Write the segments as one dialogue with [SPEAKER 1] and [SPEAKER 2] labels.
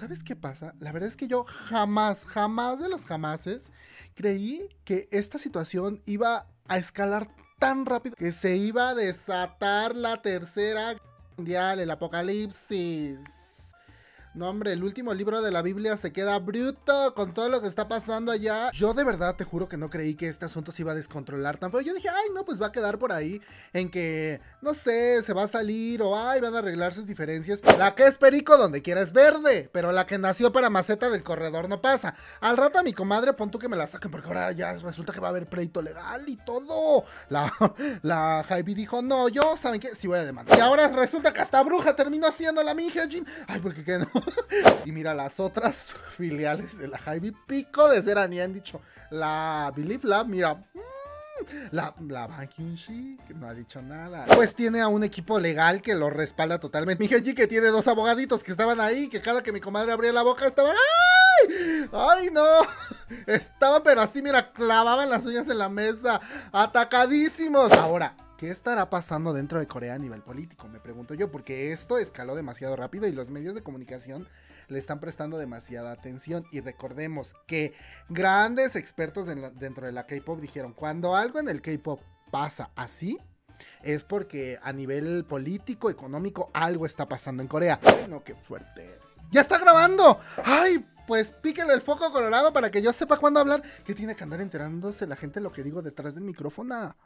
[SPEAKER 1] ¿sabes qué pasa? La verdad es que yo jamás, jamás de los jamases creí que esta situación iba a escalar tan rápido que se iba a desatar la tercera mundial, el apocalipsis. No, hombre, el último libro de la Biblia se queda bruto con todo lo que está pasando allá. Yo de verdad te juro que no creí que este asunto se iba a descontrolar tan Yo dije, ay, no, pues va a quedar por ahí en que, no sé, se va a salir o ay, van a arreglar sus diferencias. La que es perico donde quiera es verde, pero la que nació para maceta del corredor no pasa. Al rato a mi comadre, pon tú que me la saquen porque ahora ya resulta que va a haber pleito legal y todo. La, la Javi dijo, no, yo, ¿saben qué? Sí voy a demandar. Y ahora resulta que hasta bruja terminó haciendo la mija, Jean. Ay, porque qué no. y mira, las otras filiales de la Jaime Pico de ni han dicho, la Believe Lab, mira, mm, la, la Ban que no ha dicho nada. Pues tiene a un equipo legal que lo respalda totalmente. genji que tiene dos abogaditos que estaban ahí, que cada que mi comadre abría la boca estaban... ¡Ay! ¡Ay, no! Estaban, pero así, mira, clavaban las uñas en la mesa. Atacadísimos. Ahora, ¿Qué estará pasando dentro de Corea a nivel político? Me pregunto yo, porque esto escaló demasiado rápido y los medios de comunicación le están prestando demasiada atención. Y recordemos que grandes expertos dentro de la K-Pop dijeron, cuando algo en el K-Pop pasa así, es porque a nivel político, económico, algo está pasando en Corea. no, qué fuerte. ¡Ya está grabando! ¡Ay! Pues píquenle el foco colorado para que yo sepa cuándo hablar. Que tiene que andar enterándose la gente lo que digo detrás del micrófono.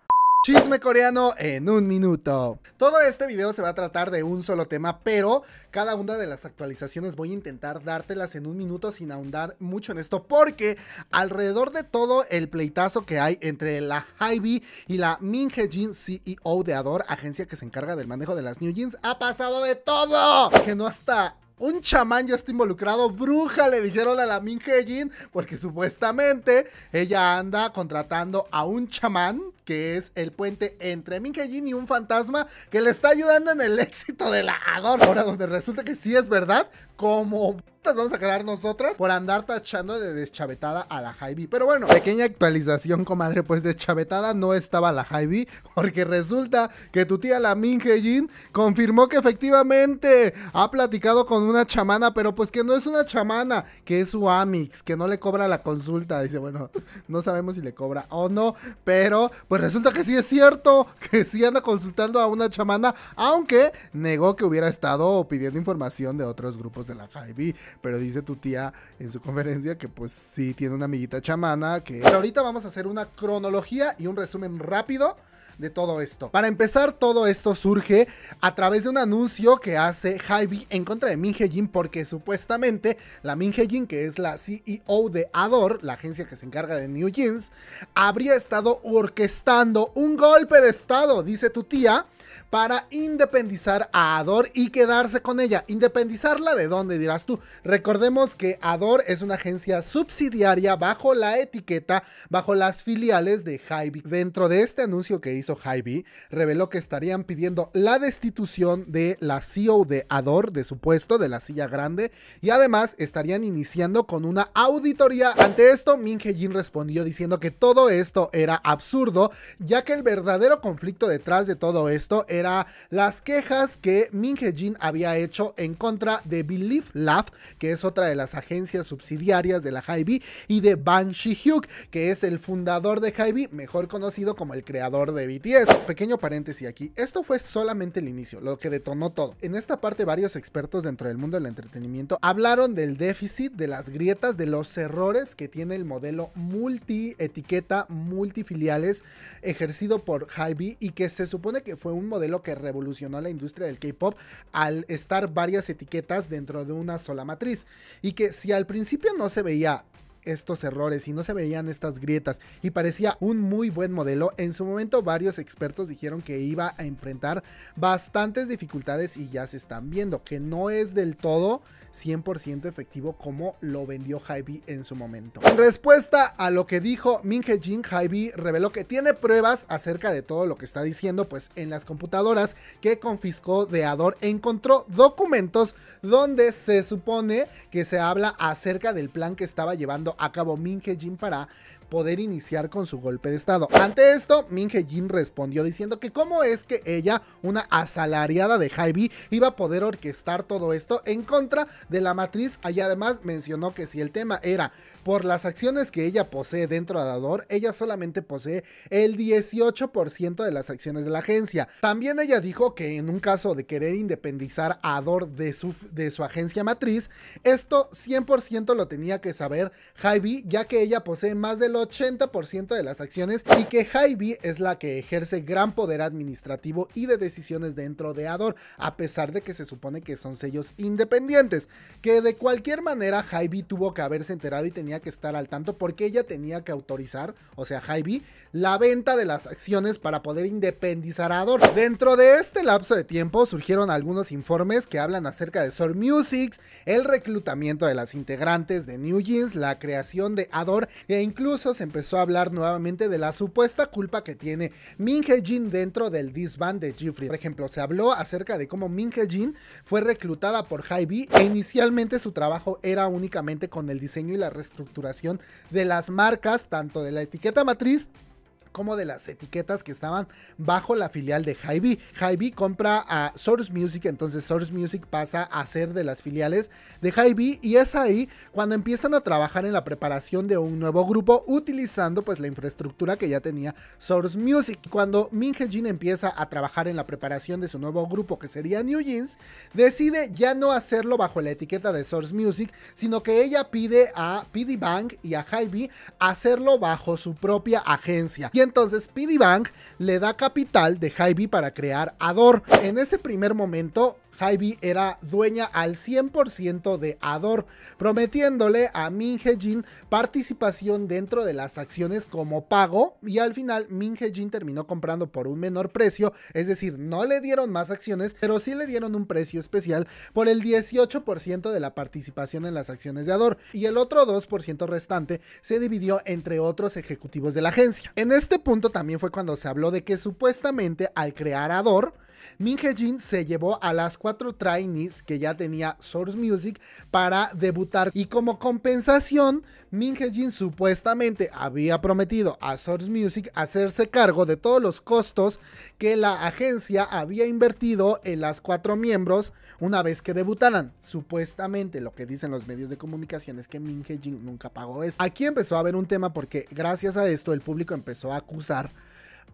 [SPEAKER 1] Chisme coreano en un minuto. Todo este video se va a tratar de un solo tema, pero cada una de las actualizaciones voy a intentar dártelas en un minuto sin ahondar mucho en esto, porque alrededor de todo el pleitazo que hay entre la Hybe y la Minhe CEO de Ador, agencia que se encarga del manejo de las New Jeans, ha pasado de todo. Que no hasta un chamán ya está involucrado, bruja le dijeron a la Min Jin, porque supuestamente ella anda contratando a un chamán, que es el puente entre Min Jin y un fantasma que le está ayudando en el éxito de la Ador. Ahora, donde resulta que sí es verdad, como vamos a quedar nosotras por andar tachando de deschavetada a la Javi. Pero bueno, pequeña actualización, comadre, pues deschavetada no estaba la Javi, porque resulta que tu tía la Min Jin confirmó que efectivamente ha platicado con una chamana, pero pues que no es una chamana, que es su Amix, que no le cobra la consulta. Dice, bueno, no sabemos si le cobra o no, pero pues resulta que sí es cierto, que sí anda consultando a una chamana, aunque negó que hubiera estado pidiendo información de otros grupos de la Javi. Pero dice tu tía en su conferencia que pues sí tiene una amiguita chamana que... Pero ahorita vamos a hacer una cronología y un resumen rápido de todo esto. Para empezar, todo esto surge a través de un anuncio que hace Hybe en contra de Min Jin porque supuestamente la Min Jin, que es la CEO de Ador, la agencia que se encarga de New Jeans, habría estado orquestando un golpe de estado, dice tu tía, para independizar a Ador y quedarse con ella. ¿Independizarla de dónde dirás tú? Recordemos que Ador es una agencia subsidiaria bajo la etiqueta, bajo las filiales de Hybe. Dentro de este anuncio que hizo hizo reveló que estarían pidiendo la destitución de la CEO de Ador, de su puesto, de la silla grande, y además estarían iniciando con una auditoría. Ante esto, Min jin respondió diciendo que todo esto era absurdo, ya que el verdadero conflicto detrás de todo esto era las quejas que Min jin había hecho en contra de Belief Lab, que es otra de las agencias subsidiarias de la hy y de Banshee Si hyuk que es el fundador de hy mejor conocido como el creador de y BTS. Pequeño paréntesis aquí, esto fue solamente el inicio, lo que detonó todo. En esta parte varios expertos dentro del mundo del entretenimiento hablaron del déficit, de las grietas, de los errores que tiene el modelo multi-etiqueta, multifiliales ejercido por Hybe y que se supone que fue un modelo que revolucionó la industria del K-Pop al estar varias etiquetas dentro de una sola matriz y que si al principio no se veía estos errores y no se verían estas grietas y parecía un muy buen modelo. En su momento varios expertos dijeron que iba a enfrentar bastantes dificultades y ya se están viendo que no es del todo 100% efectivo como lo vendió Hybe en su momento. En respuesta a lo que dijo Minhe Jin, Hybe reveló que tiene pruebas acerca de todo lo que está diciendo, pues en las computadoras que confiscó de Ador encontró documentos donde se supone que se habla acerca del plan que estaba llevando a cabo Jin para poder iniciar con su golpe de estado. Ante esto, Min Jin respondió diciendo que cómo es que ella, una asalariada de Hybe, iba a poder orquestar todo esto en contra de la matriz. Y además mencionó que si el tema era por las acciones que ella posee dentro de Ador, ella solamente posee el 18% de las acciones de la agencia. También ella dijo que en un caso de querer independizar a Ador de su, de su agencia matriz, esto 100% lo tenía que saber Hybe, ya que ella posee más de los. 80% de las acciones y que Hybe es la que ejerce gran poder administrativo y de decisiones dentro de Ador, a pesar de que se supone que son sellos independientes, que de cualquier manera Hybe tuvo que haberse enterado y tenía que estar al tanto porque ella tenía que autorizar, o sea, Hybe, la venta de las acciones para poder independizar a Ador. Dentro de este lapso de tiempo surgieron algunos informes que hablan acerca de Sor Music, el reclutamiento de las integrantes de New Jeans, la creación de Ador e incluso se empezó a hablar nuevamente de la supuesta culpa que tiene Min Jin dentro del disband de Jeffrey. Por ejemplo, se habló acerca de cómo Min Jin fue reclutada por Hybe e inicialmente su trabajo era únicamente con el diseño y la reestructuración de las marcas, tanto de la etiqueta matriz como de las etiquetas que estaban bajo la filial de Hybe, Hybe compra a Source Music, entonces Source Music pasa a ser de las filiales de Hybe y es ahí cuando empiezan a trabajar en la preparación de un nuevo grupo utilizando pues la infraestructura que ya tenía Source Music. Cuando Min Jin empieza a trabajar en la preparación de su nuevo grupo que sería New Jeans, decide ya no hacerlo bajo la etiqueta de Source Music, sino que ella pide a PD Bank y a Hybe hacerlo bajo su propia agencia entonces Speedy Bank le da capital de Hybe para crear Ador. En ese primer momento, Hybe era dueña al 100% de Ador, prometiéndole a Min Jin participación dentro de las acciones como pago y al final Min Jin terminó comprando por un menor precio, es decir, no le dieron más acciones, pero sí le dieron un precio especial por el 18% de la participación en las acciones de Ador y el otro 2% restante se dividió entre otros ejecutivos de la agencia. En este punto también fue cuando se habló de que supuestamente al crear Ador, Min Jin se llevó a las cuatro trainees que ya tenía Source Music para debutar y como compensación, Min Jin supuestamente había prometido a Source Music hacerse cargo de todos los costos que la agencia había invertido en las cuatro miembros una vez que debutaran. Supuestamente lo que dicen los medios de comunicación es que Min Jin nunca pagó eso. Aquí empezó a haber un tema porque gracias a esto el público empezó a acusar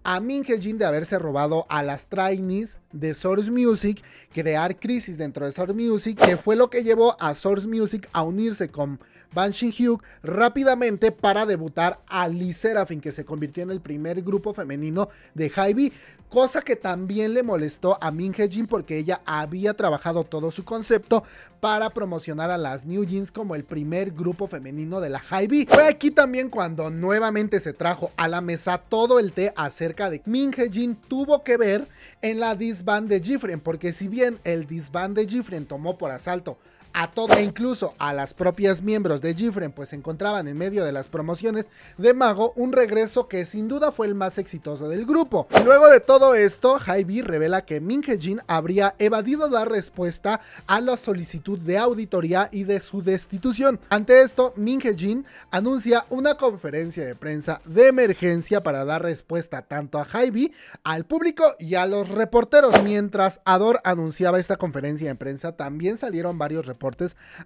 [SPEAKER 1] a Min Jin de haberse robado a las trainees de Source Music, crear crisis dentro de Source Music, que fue lo que llevó a Source Music a unirse con Ban Shin-hyuk rápidamente para debutar a Lee Serafin, que se convirtió en el primer grupo femenino de Hybe, cosa que también le molestó a Min Jin porque ella había trabajado todo su concepto para promocionar a las New Jeans como el primer grupo femenino de la Hybe. Fue aquí también cuando nuevamente se trajo a la mesa todo el té ser de Jin tuvo que ver en la disband de Jifren, porque si bien el disband de Jifren tomó por asalto a todo incluso a las propias miembros de Gifren, pues se encontraban en medio de las promociones de Mago, un regreso que sin duda fue el más exitoso del grupo. Luego de todo esto, Hybe revela que Min Jin habría evadido dar respuesta a la solicitud de auditoría y de su destitución. Ante esto, Min Jin anuncia una conferencia de prensa de emergencia para dar respuesta tanto a Hybe, al público y a los reporteros. Mientras Ador anunciaba esta conferencia de prensa, también salieron varios reporteros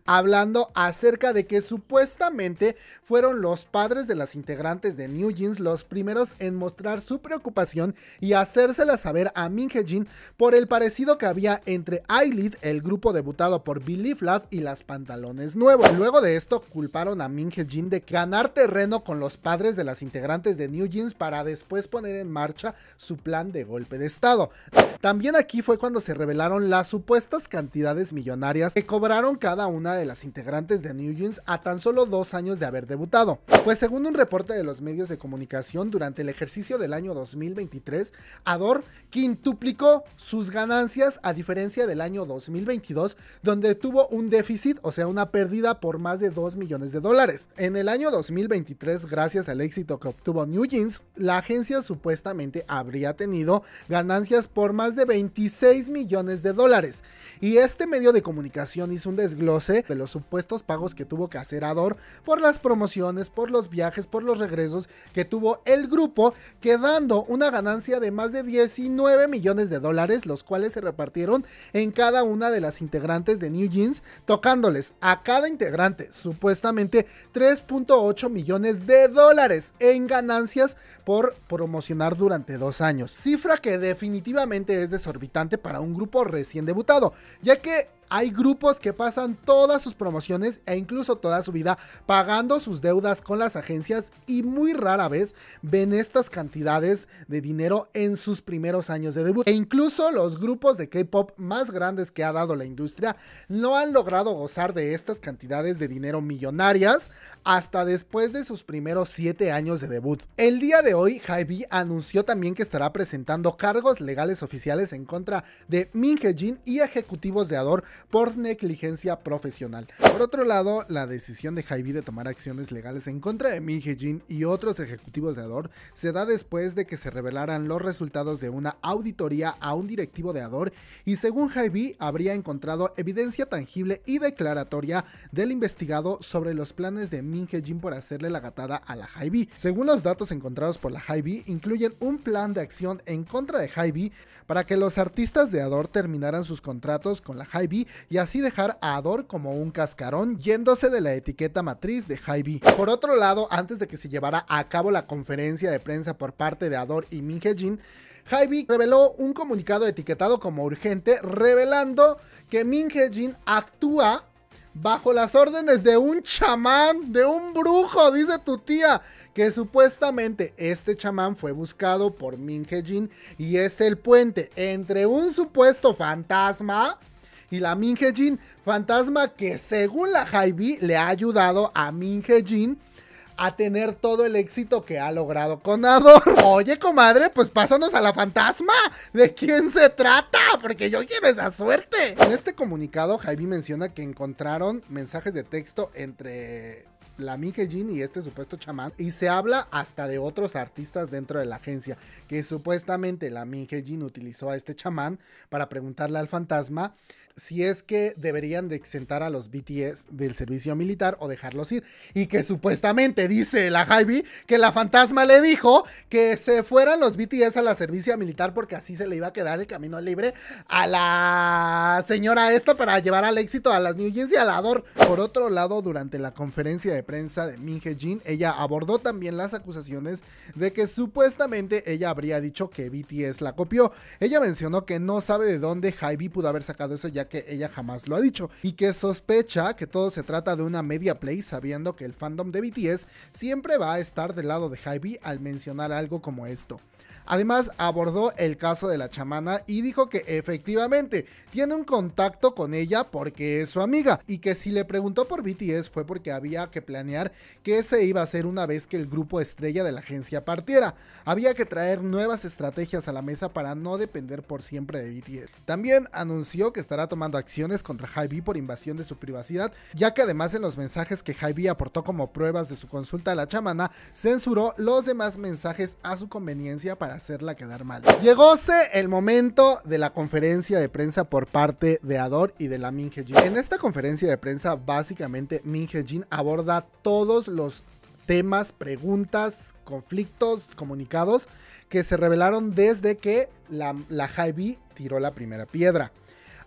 [SPEAKER 1] hablando acerca de que supuestamente fueron los padres de las integrantes de New Jeans los primeros en mostrar su preocupación y hacérsela saber a Minhye Jin por el parecido que había entre Eyelid, el grupo debutado por Billy Flav y las pantalones nuevos. Luego de esto culparon a min Jin de ganar terreno con los padres de las integrantes de New Jeans para después poner en marcha su plan de golpe de estado. También aquí fue cuando se revelaron las supuestas cantidades millonarias que cobraron cada una de las integrantes de New Jeans a tan solo dos años de haber debutado. Pues según un reporte de los medios de comunicación, durante el ejercicio del año 2023, Ador quintuplicó sus ganancias a diferencia del año 2022, donde tuvo un déficit, o sea, una pérdida por más de 2 millones de dólares. En el año 2023, gracias al éxito que obtuvo New Jeans, la agencia supuestamente habría tenido ganancias por más de 26 millones de dólares. Y este medio de comunicación hizo un desglose de los supuestos pagos que tuvo que hacer Ador por las promociones, por los viajes, por los regresos que tuvo el grupo, quedando una ganancia de más de 19 millones de dólares, los cuales se repartieron en cada una de las integrantes de New Jeans, tocándoles a cada integrante supuestamente 3.8 millones de dólares en ganancias por promocionar durante dos años. Cifra que definitivamente es desorbitante para un grupo recién debutado, ya que hay grupos que pasan todas sus promociones e incluso toda su vida pagando sus deudas con las agencias y muy rara vez ven estas cantidades de dinero en sus primeros años de debut. E incluso los grupos de K-Pop más grandes que ha dado la industria no han logrado gozar de estas cantidades de dinero millonarias hasta después de sus primeros 7 años de debut. El día de hoy, Hybe anunció también que estará presentando cargos legales oficiales en contra de Min y ejecutivos de Ador por negligencia profesional. Por otro lado, la decisión de Jaime de tomar acciones legales en contra de Min Jin y otros ejecutivos de Ador se da después de que se revelaran los resultados de una auditoría a un directivo de Ador y según Jaime habría encontrado evidencia tangible y declaratoria del investigado sobre los planes de Min Jin por hacerle la gatada a la Jaime. Según los datos encontrados por la Jaime, incluyen un plan de acción en contra de Jaime para que los artistas de Ador terminaran sus contratos con la Jaime y así dejar a Ador como un cascarón yéndose de la etiqueta matriz de hy Por otro lado, antes de que se llevara a cabo la conferencia de prensa por parte de Ador y Min Hye-jin, hy reveló un comunicado etiquetado como urgente, revelando que Min jin actúa bajo las órdenes de un chamán, de un brujo, dice tu tía, que supuestamente este chamán fue buscado por Min jin y es el puente entre un supuesto fantasma y la Minje Jin, fantasma que según la Hybe le ha ayudado a Minje Jin a tener todo el éxito que ha logrado con Ador. Oye, comadre, pues pásanos a la fantasma. ¿De quién se trata? Porque yo quiero esa suerte. En este comunicado, Jaime menciona que encontraron mensajes de texto entre la Mike Jin y este supuesto chamán. Y se habla hasta de otros artistas dentro de la agencia, que supuestamente la Mike Jin utilizó a este chamán para preguntarle al fantasma si es que deberían de exentar a los BTS del servicio militar o dejarlos ir. Y que supuestamente dice la Hybe, que la fantasma le dijo que se fueran los BTS a la servicio militar porque así se le iba a quedar el camino libre a la señora esta para llevar al éxito a las New Jeans y a la Por otro lado, durante la conferencia de prensa de Min Jin, ella abordó también las acusaciones de que supuestamente ella habría dicho que BTS la copió. Ella mencionó que no sabe de dónde Hybe pudo haber sacado eso ya que ella jamás lo ha dicho y que sospecha que todo se trata de una media play sabiendo que el fandom de BTS siempre va a estar del lado de Hybe al mencionar algo como esto. Además, abordó el caso de la chamana y dijo que efectivamente tiene un contacto con ella porque es su amiga y que si le preguntó por BTS fue porque había que planear qué se iba a hacer una vez que el grupo estrella de la agencia partiera. Había que traer nuevas estrategias a la mesa para no depender por siempre de BTS. También anunció que estará tomando acciones contra Hybe por invasión de su privacidad, ya que además en los mensajes que Hybe aportó como pruebas de su consulta a la chamana, censuró los demás mensajes a su conveniencia para hacerla quedar mal. Llegóse el momento de la conferencia de prensa por parte de Ador y de la Min Jin. En esta conferencia de prensa, básicamente Min Jin aborda todos los temas, preguntas, conflictos, comunicados que se revelaron desde que la, la tiró la primera piedra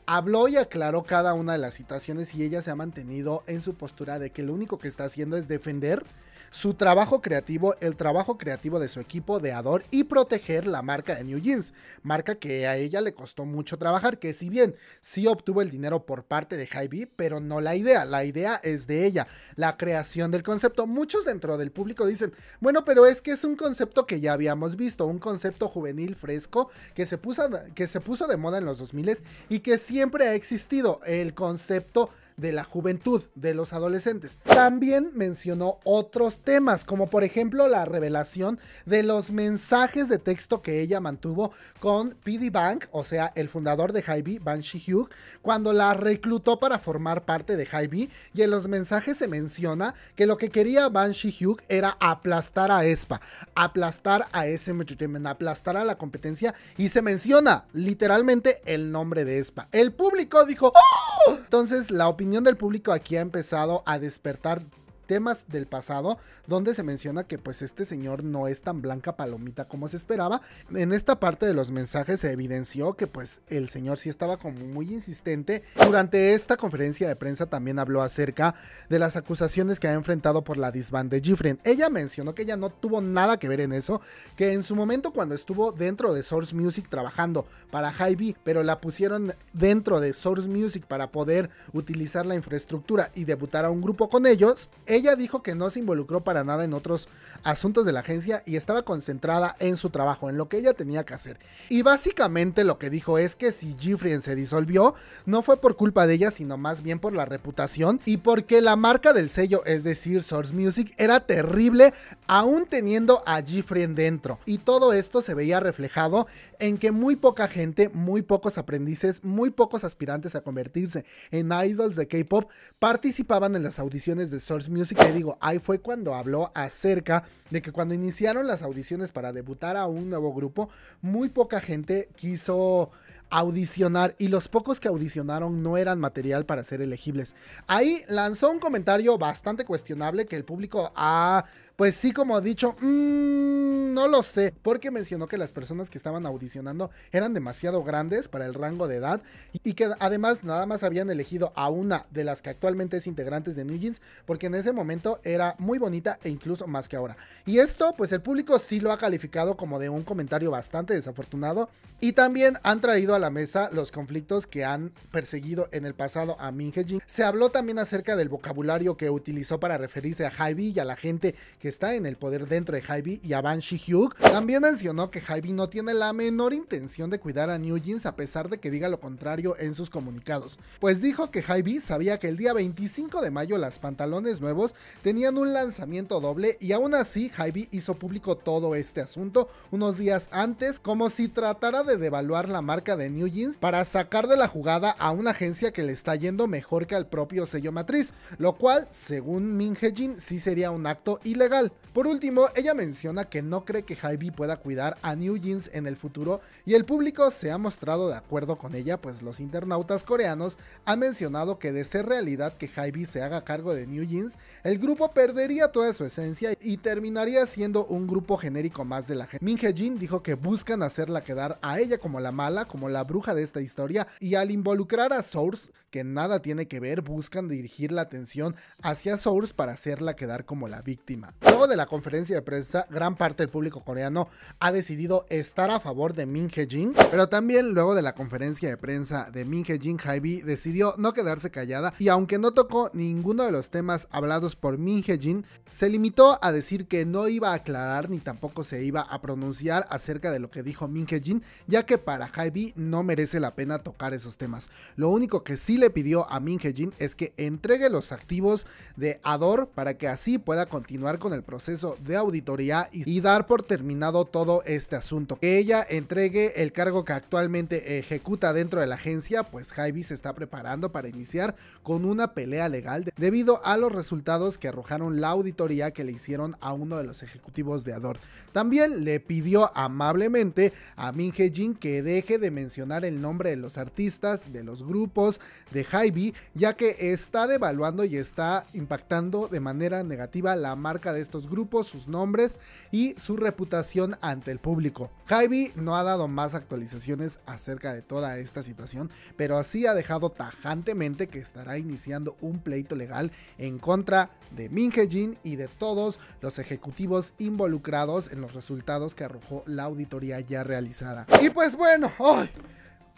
[SPEAKER 1] habló y aclaró cada una de las situaciones y ella se ha mantenido en su postura de que lo único que está haciendo es defender su trabajo creativo, el trabajo creativo de su equipo de Ador y proteger la marca de New Jeans, marca que a ella le costó mucho trabajar, que si bien sí obtuvo el dinero por parte de hy pero no la idea, la idea es de ella, la creación del concepto. Muchos dentro del público dicen, bueno, pero es que es un concepto que ya habíamos visto, un concepto juvenil fresco que se puso, que se puso de moda en los 2000 y que siempre ha existido el concepto de la juventud, de los adolescentes. También mencionó otros temas, como por ejemplo la revelación de los mensajes de texto que ella mantuvo con PD Bank, o sea, el fundador de Hybe, Banshee Hugh, cuando la reclutó para formar parte de Hybe. Y en los mensajes se menciona que lo que quería Banshee Hugh era aplastar a ESPA, aplastar a SM Entertainment, aplastar a la competencia. Y se menciona literalmente el nombre de ESPA. El público dijo, ¡Oh! Entonces la opinión la opinión del público aquí ha empezado a despertar temas del pasado, donde se menciona que pues este señor no es tan blanca palomita como se esperaba. En esta parte de los mensajes se evidenció que pues el señor sí estaba como muy insistente. Durante esta conferencia de prensa también habló acerca de las acusaciones que ha enfrentado por la disband de Gifren. Ella mencionó que ella no tuvo nada que ver en eso, que en su momento cuando estuvo dentro de Source Music trabajando para hy pero la pusieron dentro de Source Music para poder utilizar la infraestructura y debutar a un grupo con ellos, ella dijo que no se involucró para nada en otros asuntos de la agencia y estaba concentrada en su trabajo, en lo que ella tenía que hacer. Y básicamente lo que dijo es que si Jeffrey se disolvió, no fue por culpa de ella, sino más bien por la reputación y porque la marca del sello, es decir, Source Music, era terrible aún teniendo a Jeffrey dentro. Y todo esto se veía reflejado en que muy poca gente, muy pocos aprendices, muy pocos aspirantes a convertirse en idols de K-pop participaban en las audiciones de Source Music sí que digo, ahí fue cuando habló acerca de que cuando iniciaron las audiciones para debutar a un nuevo grupo, muy poca gente quiso audicionar y los pocos que audicionaron no eran material para ser elegibles. Ahí lanzó un comentario bastante cuestionable que el público ha, pues sí, como ha dicho, mm, no lo sé, porque mencionó que las personas que estaban audicionando eran demasiado grandes para el rango de edad y que además nada más habían elegido a una de las que actualmente es integrantes de New Jeans, porque en ese momento era muy bonita e incluso más que ahora. Y esto, pues el público sí lo ha calificado como de un comentario bastante desafortunado y también han traído la mesa los conflictos que han perseguido en el pasado a Min Jin. Se habló también acerca del vocabulario que utilizó para referirse a Hybe y a la gente que está en el poder dentro de Hybe y a Ban si También mencionó que Hybe no tiene la menor intención de cuidar a New Jeans a pesar de que diga lo contrario en sus comunicados, pues dijo que Hybe sabía que el día 25 de mayo las pantalones nuevos tenían un lanzamiento doble y aún así Hybe hizo público todo este asunto unos días antes como si tratara de devaluar la marca de New Jeans para sacar de la jugada a una agencia que le está yendo mejor que al propio sello matriz, lo cual, según Min Hye-jin, sí sería un acto ilegal. Por último, ella menciona que no cree que Hybe pueda cuidar a New Jeans en el futuro y el público se ha mostrado de acuerdo con ella, pues los internautas coreanos han mencionado que de ser realidad que Hybe se haga cargo de New Jeans, el grupo perdería toda su esencia y terminaría siendo un grupo genérico más de la gente. Min jin dijo que buscan hacerla quedar a ella como la mala, como la bruja de esta historia y al involucrar a Source, que nada tiene que ver, buscan dirigir la atención hacia Source para hacerla quedar como la víctima. Luego de la conferencia de prensa, gran parte del público coreano ha decidido estar a favor de Min Jin, pero también luego de la conferencia de prensa de Min Hye Jin, Hybe decidió no quedarse callada y aunque no tocó ninguno de los temas hablados por Min Hye Jin, se limitó a decir que no iba a aclarar ni tampoco se iba a pronunciar acerca de lo que dijo Min Jin, ya que para Hybe no merece la pena tocar esos temas. Lo único que sí le pidió a Min Jin es que entregue los activos de Ador para que así pueda continuar con el proceso de auditoría y dar por terminado todo este asunto. Que ella entregue el cargo que actualmente ejecuta dentro de la agencia, pues Javi se está preparando para iniciar con una pelea legal debido a los resultados que arrojaron la auditoría que le hicieron a uno de los ejecutivos de Ador. También le pidió amablemente a Min Jin que deje de mencionar el nombre de los artistas, de los grupos, de Hybe, ya que está devaluando y está impactando de manera negativa la marca de estos grupos, sus nombres y su reputación ante el público. Hybe no ha dado más actualizaciones acerca de toda esta situación, pero así ha dejado tajantemente que estará iniciando un pleito legal en contra de Minje y de todos los ejecutivos involucrados en los resultados que arrojó la auditoría ya realizada. Y pues bueno, hoy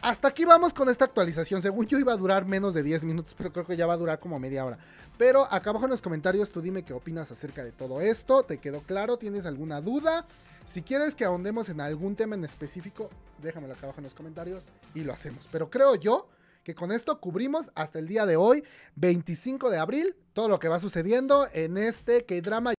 [SPEAKER 1] hasta aquí vamos con esta actualización. Según yo iba a durar menos de 10 minutos, pero creo que ya va a durar como media hora. Pero acá abajo en los comentarios tú dime qué opinas acerca de todo esto. ¿Te quedó claro? ¿Tienes alguna duda? Si quieres que ahondemos en algún tema en específico, déjamelo acá abajo en los comentarios y lo hacemos. Pero creo yo que con esto cubrimos hasta el día de hoy, 25 de abril, todo lo que va sucediendo en este que drama